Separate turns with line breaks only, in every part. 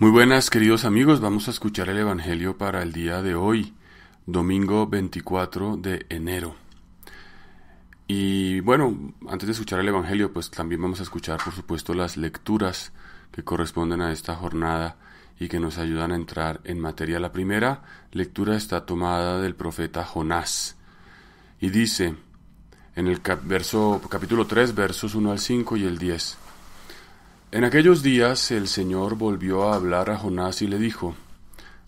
Muy buenas queridos amigos, vamos a escuchar el Evangelio para el día de hoy, domingo 24 de enero. Y bueno, antes de escuchar el Evangelio, pues también vamos a escuchar por supuesto las lecturas que corresponden a esta jornada y que nos ayudan a entrar en materia. La primera lectura está tomada del profeta Jonás y dice en el verso, capítulo 3, versos 1 al 5 y el 10. En aquellos días el Señor volvió a hablar a Jonás y le dijo,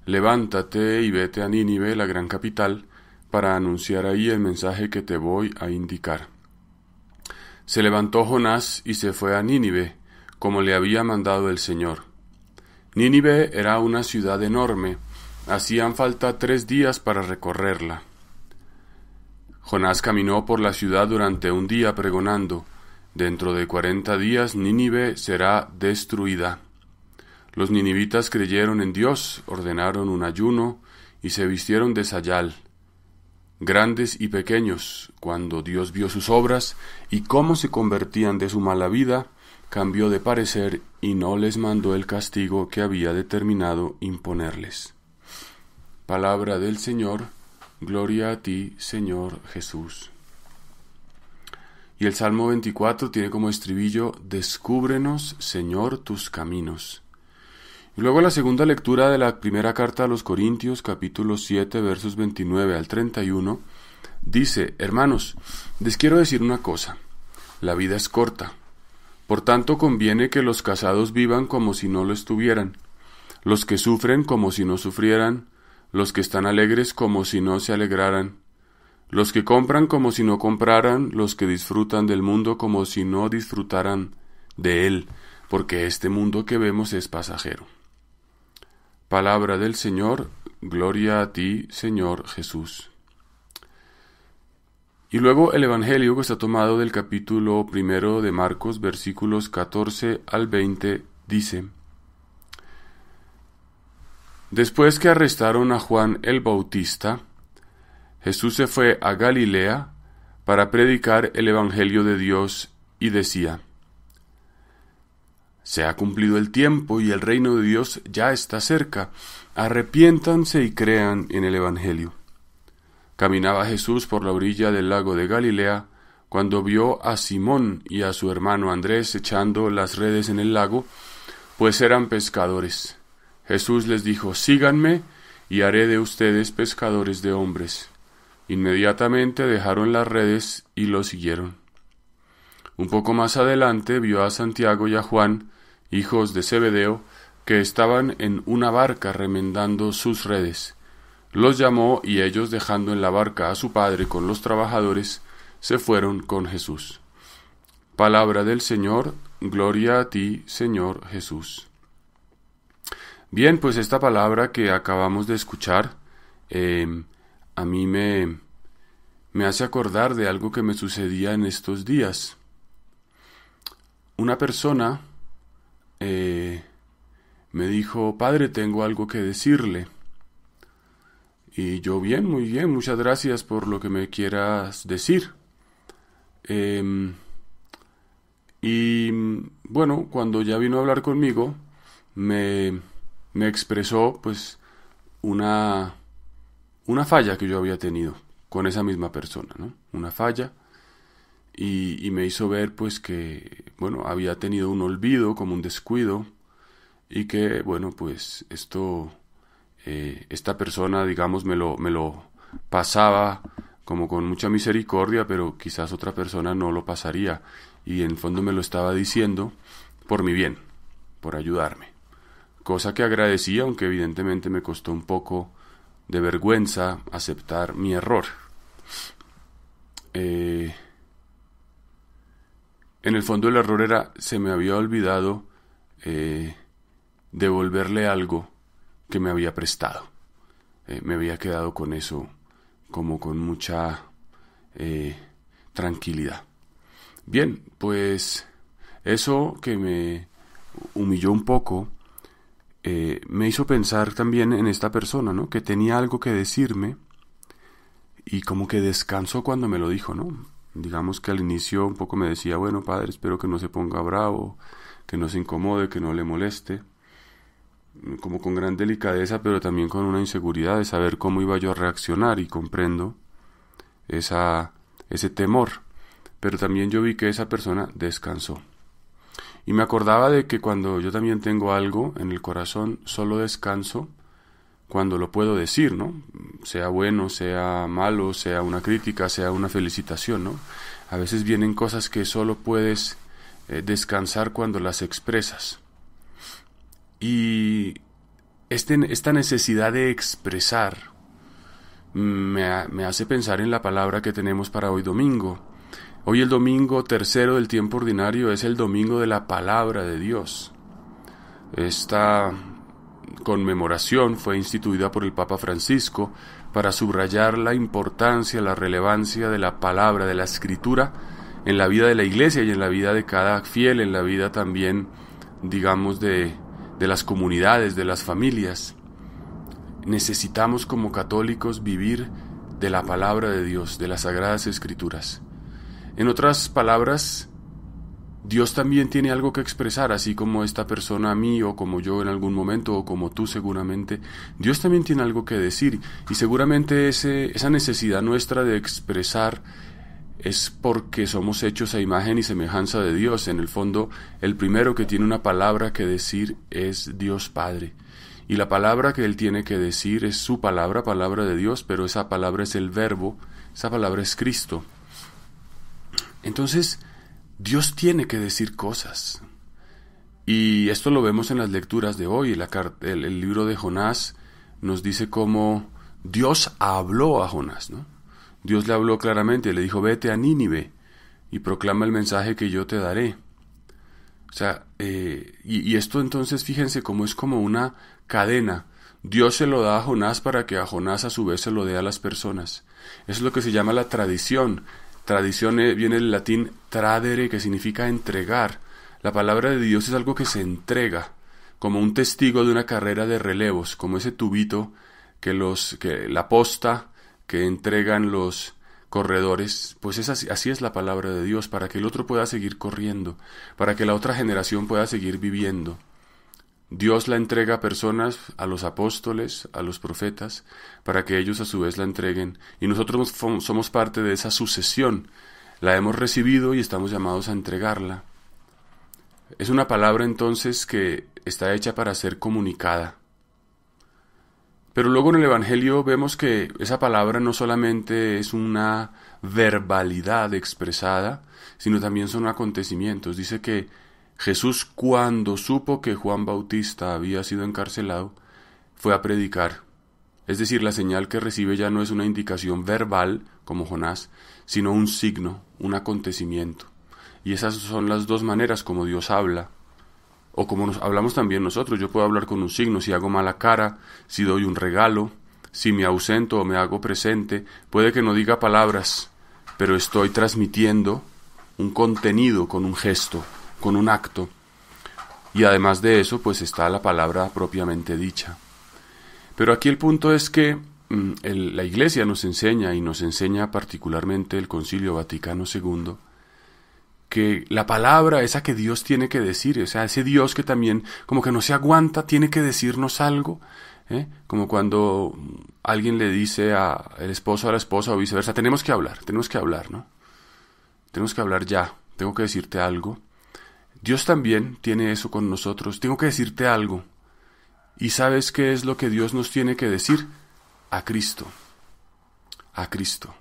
Levántate y vete a Nínive, la gran capital, para anunciar ahí el mensaje que te voy a indicar. Se levantó Jonás y se fue a Nínive, como le había mandado el Señor. Nínive era una ciudad enorme, hacían falta tres días para recorrerla. Jonás caminó por la ciudad durante un día pregonando, Dentro de cuarenta días Nínive será destruida. Los ninivitas creyeron en Dios, ordenaron un ayuno y se vistieron de sayal, grandes y pequeños. Cuando Dios vio sus obras y cómo se convertían de su mala vida, cambió de parecer y no les mandó el castigo que había determinado imponerles. Palabra del Señor, gloria a ti, Señor Jesús. Y el Salmo 24 tiene como estribillo, Descúbrenos, Señor, tus caminos. Y luego la segunda lectura de la primera carta a los Corintios, capítulo 7, versos 29 al 31, dice, Hermanos, les quiero decir una cosa, la vida es corta, por tanto conviene que los casados vivan como si no lo estuvieran, los que sufren como si no sufrieran, los que están alegres como si no se alegraran, los que compran como si no compraran, los que disfrutan del mundo como si no disfrutaran de él, porque este mundo que vemos es pasajero. Palabra del Señor, gloria a ti, Señor Jesús. Y luego el Evangelio que está tomado del capítulo primero de Marcos, versículos 14 al 20, dice, Después que arrestaron a Juan el Bautista, Jesús se fue a Galilea para predicar el Evangelio de Dios y decía, Se ha cumplido el tiempo y el reino de Dios ya está cerca, arrepiéntanse y crean en el Evangelio. Caminaba Jesús por la orilla del lago de Galilea, cuando vio a Simón y a su hermano Andrés echando las redes en el lago, pues eran pescadores. Jesús les dijo, Síganme, y haré de ustedes pescadores de hombres. Inmediatamente dejaron las redes y lo siguieron. Un poco más adelante vio a Santiago y a Juan, hijos de Zebedeo, que estaban en una barca remendando sus redes. Los llamó y ellos dejando en la barca a su padre con los trabajadores, se fueron con Jesús. Palabra del Señor, gloria a ti, Señor Jesús. Bien, pues esta palabra que acabamos de escuchar em, a mí me hace acordar de algo que me sucedía en estos días. Una persona eh, me dijo, padre, tengo algo que decirle. Y yo, bien, muy bien, muchas gracias por lo que me quieras decir. Em, y bueno, cuando ya vino a hablar conmigo, me, me expresó pues una una falla que yo había tenido con esa misma persona, ¿no? Una falla. Y, me hizo ver pues que, bueno, había tenido un olvido, como un descuido, y que, bueno, pues esto, eh, esta persona, digamos, me lo, me lo pasaba como con mucha misericordia, pero quizás otra persona no lo pasaría, y en fondo me lo estaba diciendo por mi bien, por ayudarme. Cosa que agradecí, aunque evidentemente me costó un poco de vergüenza aceptar mi error. Eh, en el fondo el error era, se me había olvidado eh, devolverle algo que me había prestado. Eh, me había quedado con eso como con mucha tranquilidad. Bien, pues eso que me humilló un poco eh, me hizo pensar también en esta persona, ¿no? Que tenía algo que decirme y como que descansó cuando me lo dijo, ¿no? Digamos que al inicio un poco me decía, bueno, padre, espero que no se ponga bravo, que no se incomode, que no le moleste, como con gran delicadeza, pero también con una inseguridad de saber cómo iba yo a reaccionar y comprendo esa, ese temor. Pero también yo vi que esa persona descansó. Y me acordaba de que cuando yo también tengo algo en el corazón, solo descanso cuando lo puedo decir, ¿no? Sea bueno, sea malo, sea una crítica, sea una felicitación, ¿no? A veces vienen cosas que solo puedes eh, descansar cuando las expresas. Y este, esta necesidad de expresar mm, me, me hace pensar en la palabra que tenemos para hoy domingo, Hoy el domingo tercero del tiempo ordinario es el domingo de la palabra de Dios. Esta conmemoración fue instituida por el Papa Francisco para subrayar la importancia, la relevancia de la palabra, de la escritura en la vida de la iglesia y en la vida de cada fiel, en la vida también, digamos, de, de las comunidades, de las familias. Necesitamos como católicos vivir de la palabra de Dios, de las sagradas escrituras. En otras palabras, Dios también tiene algo que expresar, así como esta persona a mí o como yo en algún momento o como tú seguramente. Dios también tiene algo que decir y seguramente esa necesidad nuestra de expresar es porque somos hechos a imagen y semejanza de Dios. En el fondo, el primero que tiene una palabra que decir es Dios Padre. Y la palabra que Él tiene que decir es su palabra, palabra de Dios, pero esa palabra es el verbo, esa palabra es Cristo. Entonces, Dios tiene que decir cosas. Y esto lo vemos en las lecturas de hoy. el, el, libro de Jonás nos dice cómo Dios habló a Jonás. Dios le habló claramente, le dijo, vete a Nínive y proclama el mensaje que yo te daré. O sea, eh, y, y esto entonces fíjense cómo es como una cadena. Dios se lo da a Jonás para que a Jonás a su vez se lo dé a las personas. Eso es lo que se llama la tradición, Tradición viene del latín tradere, que significa entregar. La palabra de Dios es algo que se entrega, como un testigo de una carrera de relevos, como ese tubito que los que la posta que entregan los corredores, pues así es la palabra de Dios, para que el otro pueda seguir corriendo, para que la otra generación pueda seguir viviendo. Dios la entrega a personas, a los apóstoles, a los profetas, para que ellos a su vez la entreguen. Y nosotros somos parte de esa sucesión. La hemos recibido y estamos llamados a entregarla. Es una palabra entonces que está hecha para ser comunicada. Pero luego en el Evangelio vemos que esa palabra no solamente es una verbalidad expresada, sino también son acontecimientos. Dice que Jesús, cuando supo que Juan Bautista había sido encarcelado, fue a predicar. Es decir, la señal que recibe ya no es una indicación verbal, como Jonás, sino un signo, un acontecimiento. Y esas son las dos maneras como Dios habla, o como hablamos también nosotros. Yo puedo hablar con un signo, si hago mala cara, si doy un regalo, si me ausento o me hago presente, puede que no diga palabras, pero estoy transmitiendo un contenido con un gesto con un acto. Y además de eso, pues está la palabra propiamente dicha. Pero aquí el punto es que mm, la Iglesia nos enseña, y nos enseña particularmente el Concilio Vaticano II, que la palabra, esa que Dios tiene que decir, o sea, ese Dios que también como que no se aguanta, tiene que decirnos algo, ¿eh? como cuando alguien le dice a el esposo a la esposa o viceversa, tenemos que hablar, tenemos que hablar, ¿no? Tenemos que hablar ya, tengo que decirte algo. Dios también tiene eso con nosotros. Tengo que decirte algo. ¿Y sabes qué es lo que Dios nos tiene que decir? A Cristo. A Cristo.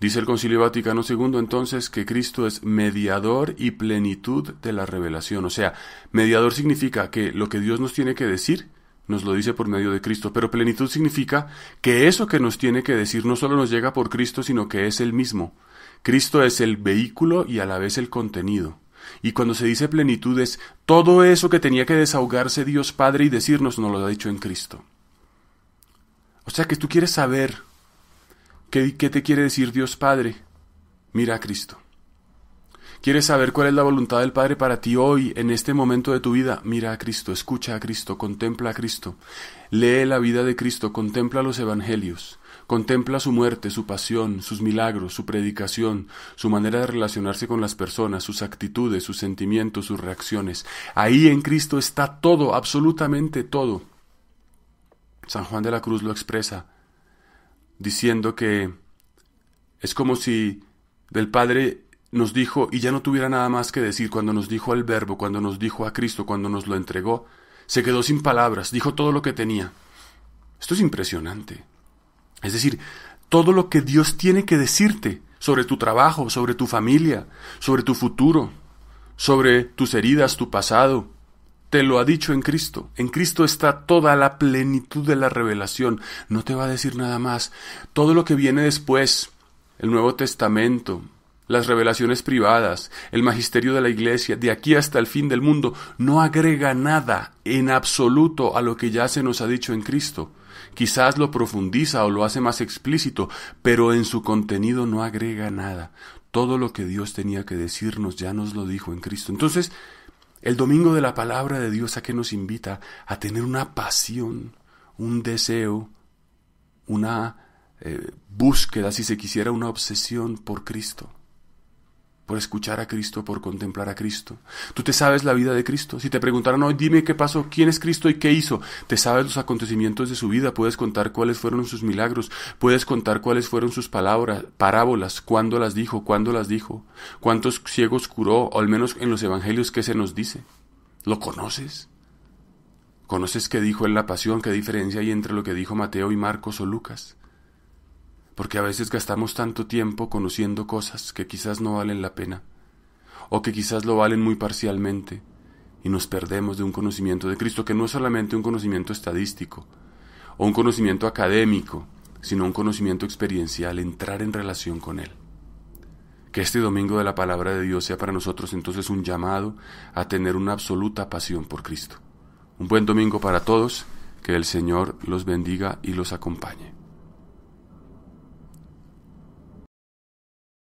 Dice el Concilio Vaticano II entonces que Cristo es mediador y plenitud de la revelación. O sea, mediador significa que lo que Dios nos tiene que decir, nos lo dice por medio de Cristo. Pero plenitud significa que eso que nos tiene que decir no solo nos llega por Cristo, sino que es Él mismo. Cristo es el vehículo y a la vez el contenido. Y cuando se dice plenitudes, es todo eso que tenía que desahogarse Dios Padre y decirnos, nos lo ha dicho en Cristo. O sea que tú quieres saber qué, qué te quiere decir Dios Padre. Mira a Cristo. ¿Quieres saber cuál es la voluntad del Padre para ti hoy, en este momento de tu vida? Mira a Cristo, escucha a Cristo, contempla a Cristo, lee la vida de Cristo, contempla los Evangelios. Contempla su muerte, su pasión, sus milagros, su predicación, su manera de relacionarse con las personas, sus actitudes, sus sentimientos, sus reacciones. Ahí en Cristo está todo, absolutamente todo. San Juan de la Cruz lo expresa, diciendo que es como si del Padre nos dijo, y ya no tuviera nada más que decir, cuando nos dijo al Verbo, cuando nos dijo a Cristo, cuando nos lo entregó, se quedó sin palabras, dijo todo lo que tenía. Esto es impresionante. Es decir, todo lo que Dios tiene que decirte sobre tu trabajo, sobre tu familia, sobre tu futuro, sobre tus heridas, tu pasado. Te lo ha dicho en Cristo. En Cristo está toda la plenitud de la revelación. No te va a decir nada más. Todo lo que viene después, el Nuevo Testamento, las revelaciones privadas, el magisterio de la Iglesia, de aquí hasta el fin del mundo, no agrega nada en absoluto a lo que ya se nos ha dicho en Cristo. Quizás lo profundiza o lo hace más explícito, pero en su contenido no agrega nada. Todo lo que Dios tenía que decirnos ya nos lo dijo en Cristo. Entonces, el domingo de la palabra de Dios a que nos invita a tener una pasión, un deseo, una eh, búsqueda, si se quisiera, una obsesión por Cristo por escuchar a Cristo, por contemplar a Cristo. Tú te sabes la vida de Cristo. Si te preguntaran hoy, dime qué pasó, quién es Cristo y qué hizo, te sabes los acontecimientos de su vida, puedes contar cuáles fueron sus milagros, puedes contar cuáles fueron sus palabras, parábolas, cuándo las dijo, cuándo las dijo, cuántos ciegos curó, o al menos en los evangelios que se nos dice. ¿Lo conoces? ¿Conoces qué dijo en la pasión? ¿Qué diferencia hay entre lo que dijo Mateo y Marcos o Lucas? porque a veces gastamos tanto tiempo conociendo cosas que quizás no valen la pena, o que quizás lo valen muy parcialmente, y nos perdemos de un conocimiento de Cristo que no es solamente un conocimiento estadístico, o un conocimiento académico, sino un conocimiento experiencial, entrar en relación con Él. Que este domingo de la palabra de Dios sea para nosotros entonces un llamado a tener una absoluta pasión por Cristo. Un buen domingo para todos, que el Señor los bendiga y los acompañe.